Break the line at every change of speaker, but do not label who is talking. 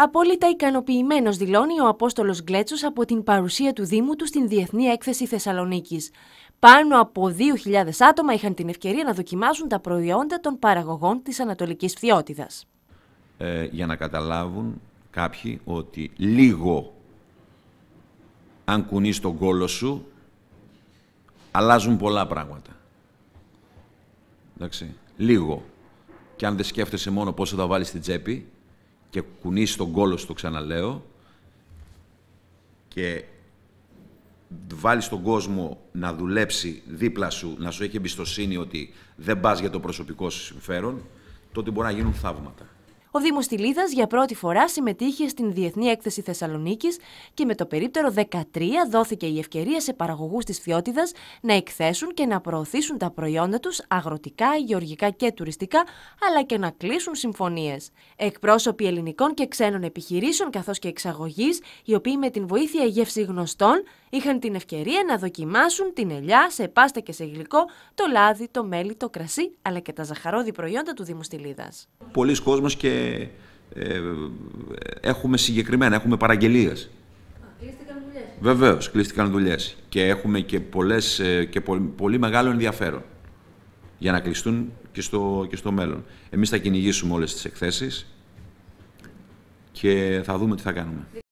Απόλυτα ικανοποιημένος δηλώνει ο Απόστολος Γκλέτσος από την παρουσία του Δήμου του στην Διεθνή Έκθεση Θεσσαλονίκης. Πάνω από 2.000 άτομα είχαν την ευκαιρία να δοκιμάσουν τα προϊόντα των παραγωγών της Ανατολικής Φθιότητα.
Ε, για να καταλάβουν κάποιοι ότι λίγο αν κουνείς τον κόλο σου αλλάζουν πολλά πράγματα. Εντάξει, λίγο. Και αν δεν σκέφτεσαι μόνο πόσο θα βάλεις στην τσέπη, και κουνήσει τον κόλο στο το ξαναλέω, και βάλεις τον κόσμο να δουλέψει δίπλα σου, να σου έχει εμπιστοσύνη ότι δεν πας για το προσωπικό σου συμφέρον, τότε μπορεί να γίνουν θαύματα.
Ο Δήμος Τηλίδας για πρώτη φορά συμμετείχε στην Διεθνή Έκθεση Θεσσαλονίκης και με το περίπτερο 13 δόθηκε η ευκαιρία σε παραγωγούς της Φιώτιδας να εκθέσουν και να προωθήσουν τα προϊόντα τους αγροτικά, γεωργικά και τουριστικά, αλλά και να κλείσουν συμφωνίες. Εκπρόσωποι ελληνικών και ξένων επιχειρήσεων καθώς και εξαγωγής, οι οποίοι με την βοήθεια γεύση γνωστών είχαν την ευκαιρία να δοκιμάσουν την ελιά σε πάστα και σε γλυκό, το λάδι, το μέλι, το κρασί, αλλά και τα ζαχαρόδι προϊόντα του Δήμου Στυλίδας.
Πολλοί κόσμος και ε, έχουμε συγκεκριμένα, έχουμε παραγγελίες. Κλείστηκαν Βεβαίως, κλείστηκαν δουλειές. Και έχουμε και, πολλές, ε, και πολύ, πολύ μεγάλο ενδιαφέρον για να κλειστούν και στο, και στο μέλλον. Εμείς θα κυνηγήσουμε όλες τις εκθέσεις και θα δούμε τι θα κάνουμε.